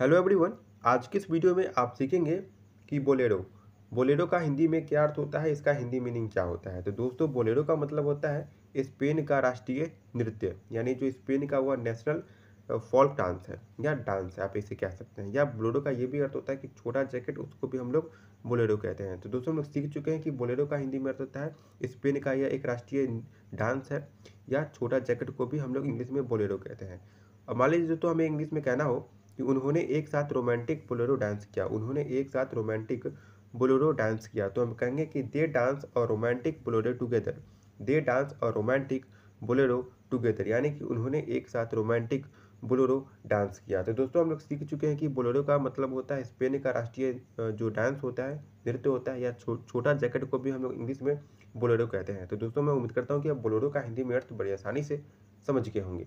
hello everyone आज के इस वीडियो में आप सीखेंगे कि बोलेरो बोलेरो का हिंदी में क्या अर्थ होता है इसका हिंदी मीनिंग क्या होता है तो दोस्तों बोलेरो का मतलब होता है स्पेन का राष्ट्रीय नृत्य यानी जो स्पेन का हुआ नेशनल फॉल्क डांस है या डांस है आप इसे कह सकते हैं या बोलेरो का ये भी अर्थ होता है कि छोटा जैकेट उसको भी हम लोग बोलेरो कहते हैं तो दोस्तों हम लोग सीख चुके हैं कि बोलेरो का हिंदी में अर्थ होता है स्पेन का यह एक राष्ट्रीय डांस है या छोटा जैकेट को भी हम लोग इंग्लिश में बोलेरो कहते हैं अब मान लीजिए दोस्तों हमें इंग्लिश में कहना हो कि उन्होंने एक साथ रोमांटिक बोलेरो डांस किया उन्होंने एक साथ रोमांटिक बोलेरो डांस किया तो हम कहेंगे कि दे डांस और romantic bolero together they dance और रोमांटिक बोलेरो टुगेदर यानी कि उन्होंने एक साथ रोमांटिक बोलेरो डांस किया तो दोस्तों हम लोग सीख चुके हैं कि बोलेरो का मतलब होता है स्पेन का राष्ट्रीय जो डांस होता है नृत्य होता है या छो, छोटा जैकेट को भी हम लोग इंग्लिश में बोलेरो कहते हैं तो दोस्तों मैं उम्मीद करता हूँ कि आप बोलेरो का हिंदी में अर्थ बड़ी आसानी से समझ गए होंगे